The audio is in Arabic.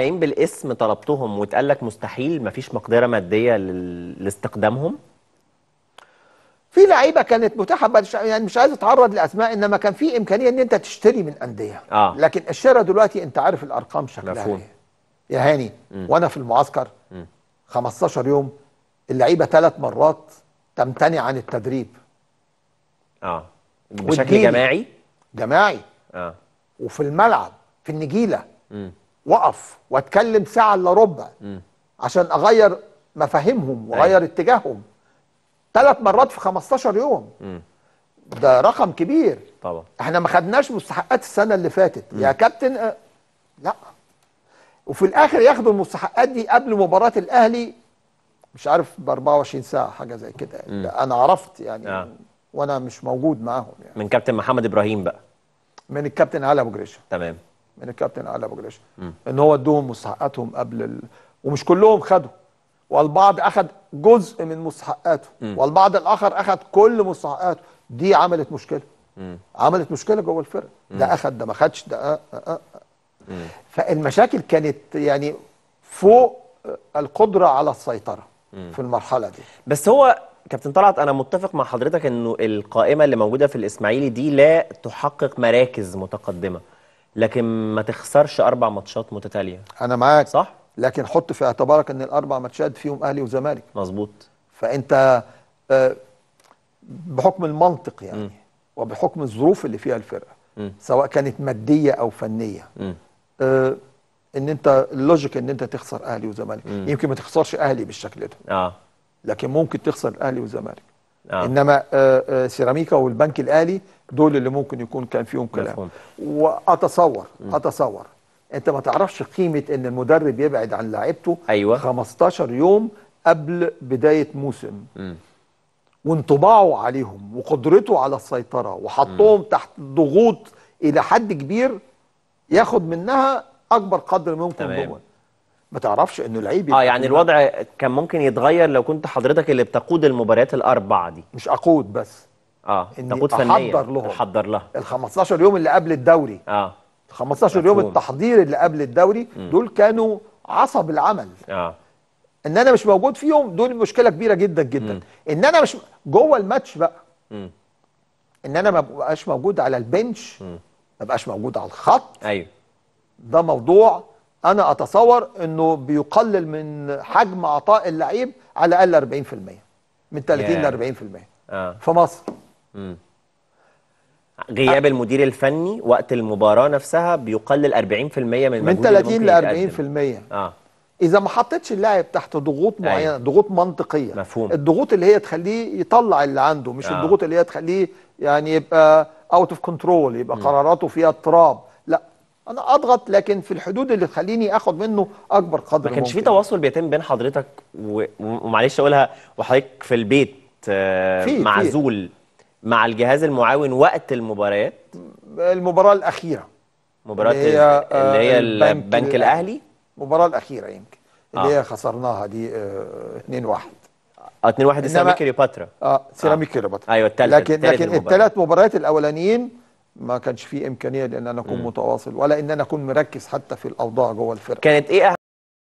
جايين بالاسم طلبتهم واتقال لك مستحيل مفيش مقدره ماديه لاستخدامهم؟ في لعيبه كانت متاحه يعني مش عايز اتعرض لاسماء انما كان في امكانيه ان انت تشتري من انديه آه. لكن الشراء دلوقتي انت عارف الارقام شكلها مفهوم. إيه. يا هاني م. وانا في المعسكر م. 15 يوم اللعيبه ثلاث مرات تمتنع عن التدريب اه بشكل جماعي جماعي اه وفي الملعب في النجيله م. واقف واتكلم ساعه الا ربع عشان اغير مفاهيمهم واغير أيه. اتجاههم ثلاث مرات في 15 يوم م. ده رقم كبير طبعا احنا ما خدناش مستحقات السنه اللي فاتت م. يا كابتن آه، لا وفي الاخر ياخدوا المستحقات دي قبل مباراه الاهلي مش عارف ب 24 ساعه حاجه زي كده يعني. انا عرفت يعني آه. وانا مش موجود معاهم يعني من كابتن محمد ابراهيم بقى من الكابتن علي ابو جريشه تمام من الكابتن علي ابو جريشه ان هو ادوهم مستحقاتهم قبل ال... ومش كلهم خدوا والبعض اخد جزء من مستحقاته والبعض الاخر اخد كل مستحقاته دي عملت مشكله مم. عملت مشكله جوه الفرقه ده اخد ده ما خدش ده آه آه آه. أه. فالمشاكل كانت يعني فوق القدره على السيطره مم. في المرحله دي بس هو كابتن طلعت انا متفق مع حضرتك انه القائمه اللي موجوده في الاسماعيلي دي لا تحقق مراكز متقدمه لكن ما تخسرش اربع ماتشات متتاليه انا معاك صح لكن حط في اعتبارك ان الاربع ماتشات فيهم اهلي وزمالك مظبوط فانت آه، بحكم المنطق يعني م. وبحكم الظروف اللي فيها الفرقه م. سواء كانت ماديه او فنيه م. آه، ان انت اللوجيك ان انت تخسر اهلي وزمالك م. يمكن ما تخسرش اهلي بالشكل ده اه لكن ممكن تخسر اهلي وزمالك آه. انما آه، سيراميكا والبنك الاهلي دول اللي ممكن يكون كان فيهم كلام واتصور اتصور انت ما تعرفش قيمه ان المدرب يبعد عن لاعيبته أيوة. 15 يوم قبل بدايه موسم وانطباعه عليهم وقدرته على السيطره وحطهم تحت ضغوط الى حد كبير ياخد منها اكبر قدر ممكن جوه ما تعرفش انه لعيب اه يعني الوضع كان ممكن يتغير لو كنت حضرتك اللي بتقود المباريات الاربعه دي مش اقود بس اه تقود فنيه احضر لهم احضر لها ال 15 يوم اللي قبل الدوري اه 15 يوم التحضير اللي قبل الدوري م. دول كانوا عصب العمل اه ان انا مش موجود فيهم دول مشكله كبيره جدا جدا م. ان انا مش جوه الماتش بقى م. ان انا ما ابقاش موجود على البنش ما ابقاش موجود على الخط ايوه ده موضوع انا اتصور انه بيقلل من حجم عطاء اللعيب على الاقل 40% من 30 ل 40% في مصر غياب المدير الفني وقت المباراه نفسها بيقلل 40% من المجهود من 30 ل 40% اه اذا ما حطيتش اللاعب تحت ضغوط أيوه. معينه أيوة. ضغوط منطقيه مفهوم. الضغوط اللي هي تخليه يطلع اللي عنده مش آه. الضغوط اللي هي تخليه يعني يبقى اوت اوف كنترول يبقى م. قراراته فيها اضطراب لا انا اضغط لكن في الحدود اللي تخليني اخد منه اكبر قدر ما كانش في تواصل بيتم بين حضرتك و... ومعلش اقولها وحضرتك في البيت آه فيه معزول فيه. مع الجهاز المعاون وقت المباريات المباراه الاخيره مباراه اللي هي, اللي هي آه، البنك, البنك الاهلي المباراه الاخيره يمكن اللي آه. هي خسرناها دي 2 1 اه 2 1 آه، سيراميك كليوباترا اه, آه. سيراميك كليوباترا آه. ايوه الثالث لكن لكن الثلاث مباريات الاولانيين ما كانش في امكانيه لان انا اكون متواصل ولا ان انا اكون مركز حتى في الاوضاع جوه الفرقه كانت ايه